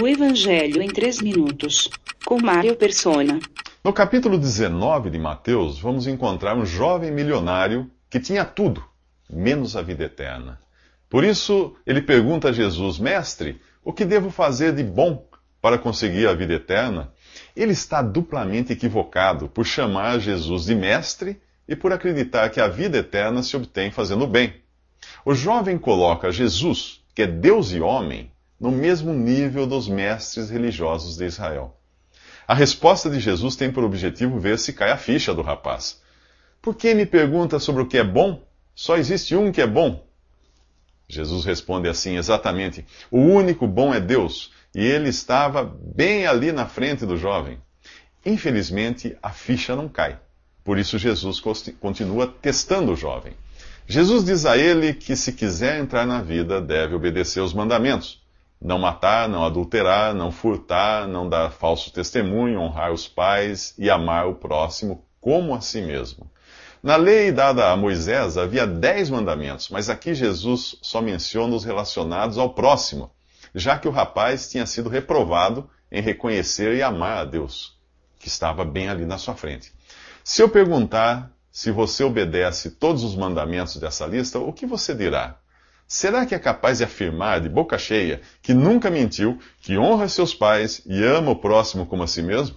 O Evangelho em 3 minutos, com Mário Persona. No capítulo 19 de Mateus, vamos encontrar um jovem milionário que tinha tudo, menos a vida eterna. Por isso, ele pergunta a Jesus: Mestre, o que devo fazer de bom para conseguir a vida eterna? Ele está duplamente equivocado por chamar Jesus de mestre e por acreditar que a vida eterna se obtém fazendo bem. O jovem coloca Jesus, que é Deus e homem, no mesmo nível dos mestres religiosos de Israel. A resposta de Jesus tem por objetivo ver se cai a ficha do rapaz. Por que me pergunta sobre o que é bom? Só existe um que é bom. Jesus responde assim exatamente: O único bom é Deus, e ele estava bem ali na frente do jovem. Infelizmente, a ficha não cai. Por isso, Jesus continua testando o jovem. Jesus diz a ele que se quiser entrar na vida, deve obedecer os mandamentos não matar, não adulterar, não furtar, não dar falso testemunho, honrar os pais e amar o próximo como a si mesmo. Na lei dada a Moisés havia dez mandamentos, mas aqui Jesus só menciona os relacionados ao próximo, já que o rapaz tinha sido reprovado em reconhecer e amar a Deus, que estava bem ali na sua frente. Se eu perguntar se você obedece todos os mandamentos dessa lista, o que você dirá? Será que é capaz de afirmar de boca cheia que nunca mentiu, que honra seus pais e ama o próximo como a si mesmo?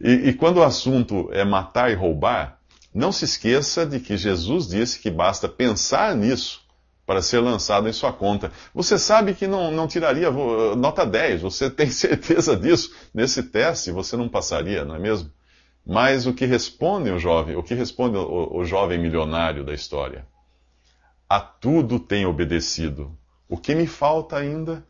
E, e quando o assunto é matar e roubar, não se esqueça de que Jesus disse que basta pensar nisso para ser lançado em sua conta. Você sabe que não, não tiraria nota 10, você tem certeza disso. Nesse teste você não passaria, não é mesmo? Mas o que responde o jovem, o que responde o, o jovem milionário da história? A tudo tenho obedecido. O que me falta ainda?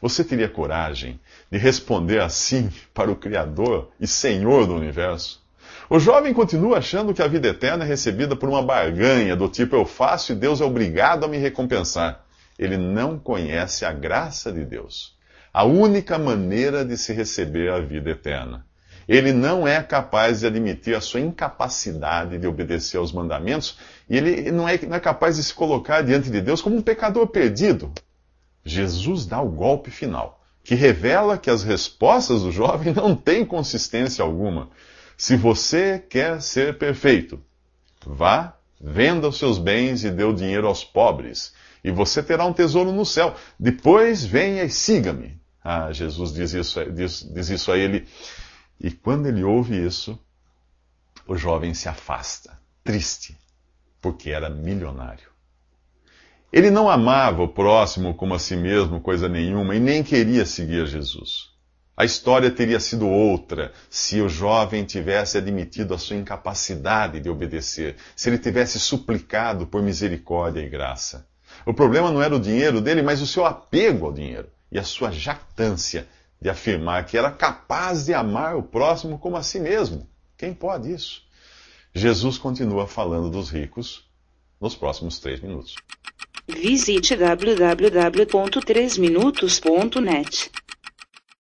Você teria coragem de responder assim para o Criador e Senhor do universo? O jovem continua achando que a vida eterna é recebida por uma barganha do tipo eu faço e Deus é obrigado a me recompensar. Ele não conhece a graça de Deus, a única maneira de se receber a vida eterna. Ele não é capaz de admitir a sua incapacidade de obedecer aos mandamentos e ele não é, não é capaz de se colocar diante de Deus como um pecador perdido. Jesus dá o golpe final, que revela que as respostas do jovem não têm consistência alguma. Se você quer ser perfeito, vá, venda os seus bens e dê o dinheiro aos pobres, e você terá um tesouro no céu. Depois venha e siga-me. Ah, Jesus diz isso, diz, diz isso a ele e quando ele ouve isso, o jovem se afasta, triste, porque era milionário. Ele não amava o próximo como a si mesmo, coisa nenhuma, e nem queria seguir Jesus. A história teria sido outra se o jovem tivesse admitido a sua incapacidade de obedecer, se ele tivesse suplicado por misericórdia e graça. O problema não era o dinheiro dele, mas o seu apego ao dinheiro e a sua jactância de afirmar que era capaz de amar o próximo como a si mesmo. Quem pode isso? Jesus continua falando dos ricos nos próximos três minutos. Visite www.3minutos.net.